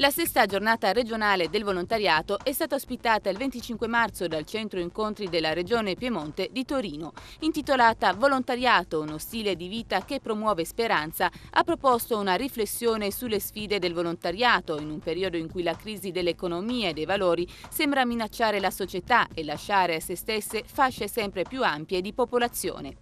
La sesta giornata regionale del volontariato è stata ospitata il 25 marzo dal Centro Incontri della Regione Piemonte di Torino. Intitolata Volontariato, uno stile di vita che promuove speranza, ha proposto una riflessione sulle sfide del volontariato in un periodo in cui la crisi dell'economia e dei valori sembra minacciare la società e lasciare a se stesse fasce sempre più ampie di popolazione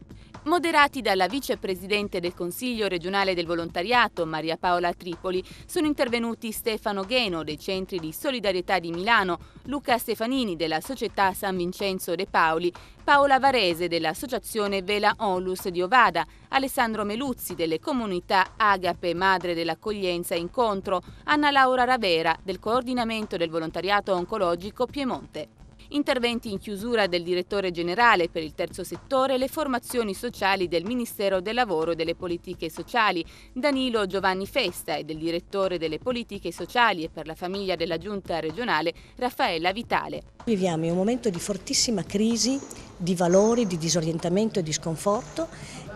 moderati dalla vicepresidente del Consiglio regionale del volontariato Maria Paola Tripoli, sono intervenuti Stefano Gheno dei Centri di Solidarietà di Milano, Luca Stefanini della Società San Vincenzo De Paoli, Paola Varese dell'Associazione Vela Onlus di Ovada, Alessandro Meluzzi delle comunità Agape Madre dell'Accoglienza Incontro, Anna Laura Ravera del Coordinamento del Volontariato Oncologico Piemonte. Interventi in chiusura del direttore generale per il terzo settore e le formazioni sociali del Ministero del Lavoro e delle Politiche Sociali, Danilo Giovanni Festa e del direttore delle Politiche Sociali e per la famiglia della Giunta regionale, Raffaella Vitale. Viviamo in un momento di fortissima crisi di valori, di disorientamento e di sconforto.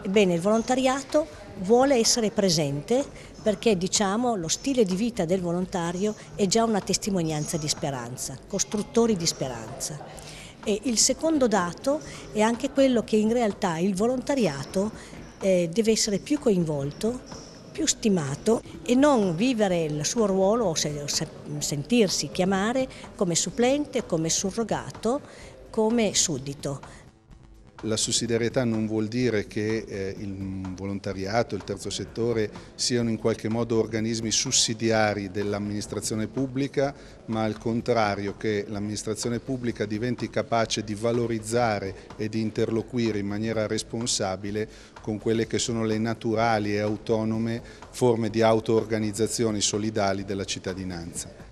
Ebbene, il volontariato vuole essere presente perché diciamo lo stile di vita del volontario è già una testimonianza di speranza, costruttori di speranza. E il secondo dato è anche quello che in realtà il volontariato eh, deve essere più coinvolto, più stimato e non vivere il suo ruolo o se, se, sentirsi chiamare come supplente, come surrogato, come suddito. La sussidiarietà non vuol dire che eh, il volontariato, il terzo settore siano in qualche modo organismi sussidiari dell'amministrazione pubblica, ma al contrario che l'amministrazione pubblica diventi capace di valorizzare e di interloquire in maniera responsabile con quelle che sono le naturali e autonome forme di auto-organizzazioni solidali della cittadinanza.